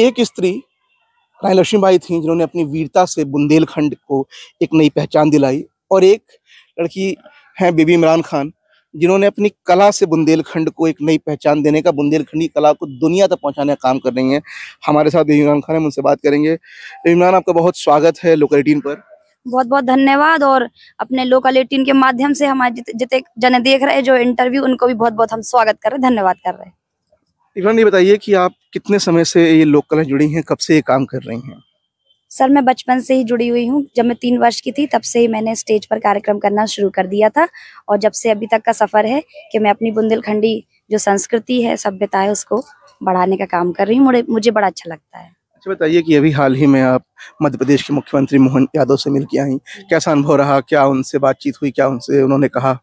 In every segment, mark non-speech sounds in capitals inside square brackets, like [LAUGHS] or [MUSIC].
एक स्त्री रानी लक्ष्मीबाई थी जिन्होंने अपनी वीरता से बुंदेलखंड को एक नई पहचान दिलाई और एक लड़की है बीबी इमरान खान जिन्होंने अपनी कला से बुंदेलखंड को एक नई पहचान देने का बुंदेलखंडी कला को दुनिया तक पहुंचाने का काम कर रही हैं हमारे साथ इमरान खान हम उनसे बात करेंगे इमरान आपका बहुत स्वागत है लोकल एटीन पर बहुत बहुत धन्यवाद और अपने लोकल एटीन के माध्यम से हमारे जितने जने देख रहे हैं जो इंटरव्यू उनको भी बहुत बहुत हम स्वागत कर रहे हैं धन्यवाद कर रहे हैं इमरान ये बताइए कि आप कितने समय से ये लोक कला जुड़ी हैं कब से ये काम कर रही हैं सर मैं बचपन से ही जुड़ी हुई हूँ जब मैं तीन वर्ष की थी तब से ही मैंने स्टेज पर कार्यक्रम करना शुरू कर दिया था और जब से अभी तक का सफ़र है कि मैं अपनी बुंदेलखंडी जो संस्कृति है सभ्यता है उसको बढ़ाने का काम कर रही हूँ मुझे बड़ा अच्छा लगता है अच्छा बताइए कि अभी हाल ही में आप मध्य प्रदेश के मुख्यमंत्री मोहन यादव से मिल के आई कैसा अनुभव रहा क्या उनसे बातचीत हुई क्या उनसे उन्होंने कहा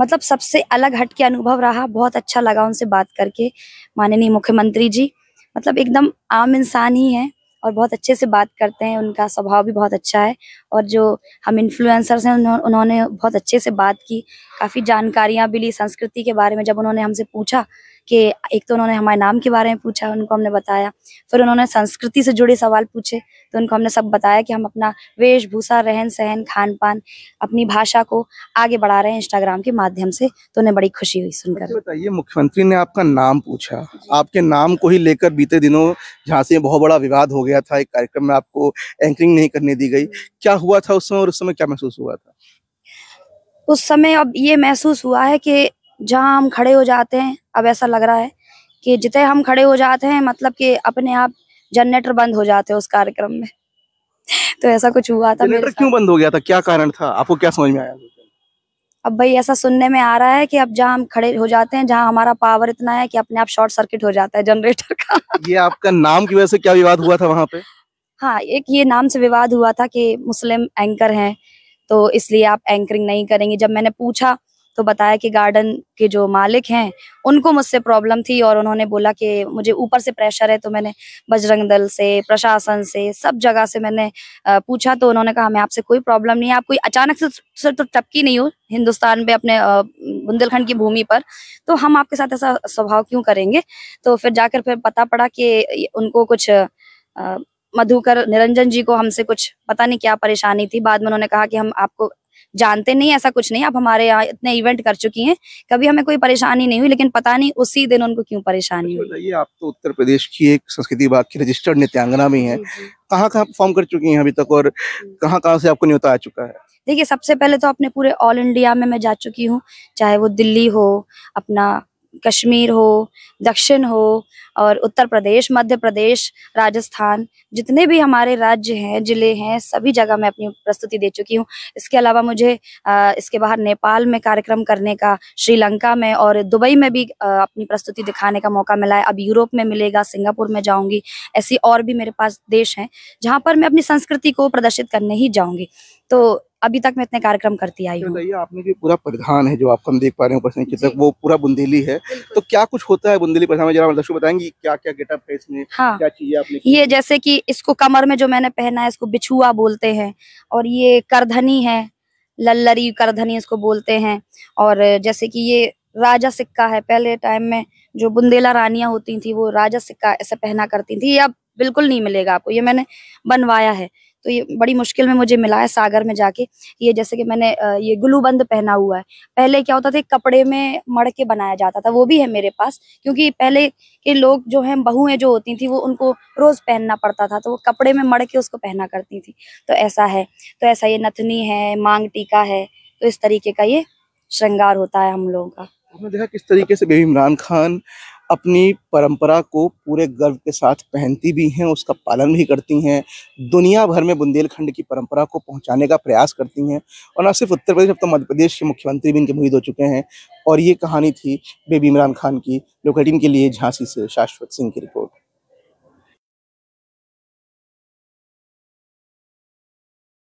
मतलब सबसे अलग हट के अनुभव रहा बहुत अच्छा लगा उनसे बात करके माननीय मुख्यमंत्री जी मतलब एकदम आम इंसान ही हैं और बहुत अच्छे से बात करते हैं उनका स्वभाव भी बहुत अच्छा है और जो हम इन्फ्लुएंसर्स हैं उन्हों, उन्होंने बहुत अच्छे से बात की काफ़ी जानकारियाँ भी ली संस्कृति के बारे में जब उन्होंने हमसे पूछा कि एक तो उन्होंने हमारे नाम के बारे में पूछा उनको हमने बताया फिर उन्होंने संस्कृति से जुड़े सवाल पूछे तो उनको हमने सब बताया कि हम अपना वेशभूषा रहन सहन खान पान अपनी भाषा को आगे बढ़ा रहे हैं इंस्टाग्राम के माध्यम से तो उन्हें बड़ी खुशी हुई सुनकर अच्छा, बताइए मुख्यमंत्री ने आपका नाम पूछा आपके नाम को ही लेकर बीते दिनों झांसी में बहुत बड़ा विवाद हो गया था एक कार्यक्रम में आपको एंकरिंग नहीं करने दी गई क्या हुआ था उस समय और उस समय क्या महसूस हुआ था उस समय अब ये महसूस हुआ है कि जहाँ हम खड़े हो जाते हैं अब ऐसा लग रहा है कि जितने हम खड़े हो जाते हैं मतलब कि अपने आप जनरेटर बंद हो जाते हैं उस कार्यक्रम में [LAUGHS] तो ऐसा कुछ हुआ था जनरेटर क्यों बंद हो गया था क्या कारण था आपको क्या समझ में आया अब भाई ऐसा सुनने में आ रहा है कि अब जहाँ हम खड़े हो जाते हैं जहाँ हमारा पावर इतना है कि अपने आप शॉर्ट सर्किट हो जाता है जनरेटर का [LAUGHS] ये आपका नाम की वजह से क्या विवाद हुआ था वहाँ पे हाँ एक ये नाम से विवाद हुआ था कि मुस्लिम एंकर हैं तो इसलिए आप एंकरिंग नहीं करेंगे जब मैंने पूछा तो बताया कि गार्डन के जो मालिक हैं उनको मुझसे प्रॉब्लम थी और उन्होंने बोला कि मुझे ऊपर से प्रेशर है तो मैंने बजरंग दल से प्रशासन से सब जगह से मैंने पूछा तो उन्होंने कहा हमें आपसे कोई प्रॉब्लम नहीं है आप कोई अचानक से सर तो टपकी नहीं हो हिंदुस्तान में अपने बुंदेलखंड की भूमि पर तो हम आपके साथ ऐसा स्वभाव क्यों करेंगे तो फिर जाकर फिर पता पड़ा कि उनको कुछ मधुकर निरंजन जी को हमसे कुछ पता नहीं क्या परेशानी थी बाद में उन्होंने कहा कि हम आपको जानते नहीं ऐसा कुछ नहीं आप हमारे यहाँ इतने इवेंट कर चुकी हैं कभी हमें कोई परेशानी नहीं हुई लेकिन पता नहीं उसी दिन उनको क्यों परेशानी अच्छा, हुई आप तो उत्तर प्रदेश की एक संस्कृति विभाग की रजिस्टर्ड नित्यांगना भी है कहाँ कहाँ परफॉर्म कर चुकी हैं अभी तक और कहाँ कहाँ से आपको नहीं आ चुका है देखिए सबसे पहले तो अपने पूरे ऑल इंडिया में मैं जा चुकी हूँ चाहे वो दिल्ली हो अपना कश्मीर हो दक्षिण हो और उत्तर प्रदेश मध्य प्रदेश राजस्थान जितने भी हमारे राज्य हैं जिले हैं सभी जगह मैं अपनी प्रस्तुति दे चुकी हूँ इसके अलावा मुझे आ, इसके बाहर नेपाल में कार्यक्रम करने का श्रीलंका में और दुबई में भी आ, अपनी प्रस्तुति दिखाने का मौका मिला है अब यूरोप में मिलेगा सिंगापुर में जाऊंगी ऐसी और भी मेरे पास देश हैं जहाँ पर मैं अपनी संस्कृति को प्रदर्शित करने ही जाऊँगी तो अभी तक मैं इतने कार्यक्रम करती आई हूँ बताइए आपने जो पूरा प्रधान है जो आप हम देख पा रहे हैं ऊपर से तक वो पूरा बुंदेली है तो क्या कुछ होता है बुंदेली प्रधान में जरा दर्शक मतलब बताएंगे क्या क्या गेटअप है इसमें हाँ क्या चीजें आपने ये जैसे कि इसको कमर में जो मैंने पहना है इसको बिछुआ बोलते हैं और ये करधनी है लल्लरी करधनी इसको बोलते हैं और जैसे कि ये राजा सिक्का है पहले टाइम में जो बुंदेला रानियां होती थी वो राजा सिक्का ऐसा पहना करती थी अब बिल्कुल नहीं मिलेगा आपको ये मैंने बनवाया है तो ये बड़ी मुश्किल में मुझे मिला है सागर में जाके ये जैसे कि मैंने ये गुलूबंद पहना हुआ है पहले क्या होता था कपड़े में मड़ के बनाया जाता था वो भी है मेरे पास क्योंकि पहले के लोग जो हैं बहुएं जो होती थी वो उनको रोज़ पहनना पड़ता था तो वो कपड़े में मड़ के उसको पहना करती थी तो ऐसा है तो ऐसा ये नथनी है मांग टीका है तो इस तरीके का ये श्रृंगार होता है हम लोगों का हमने देखा किस तरीके से बेबी इमरान खान अपनी परंपरा को पूरे गर्व के साथ पहनती भी हैं उसका पालन भी करती हैं दुनिया भर में बुंदेलखंड की परंपरा को पहुंचाने का प्रयास करती हैं और न सिर्फ उत्तर प्रदेश अब तो मध्य प्रदेश के मुख्यमंत्री भी इनके मुहिद हो चुके हैं और ये कहानी थी बेबी इमरान खान की लोकेटिन के लिए झांसी से शाश्वत सिंह की रिपोर्ट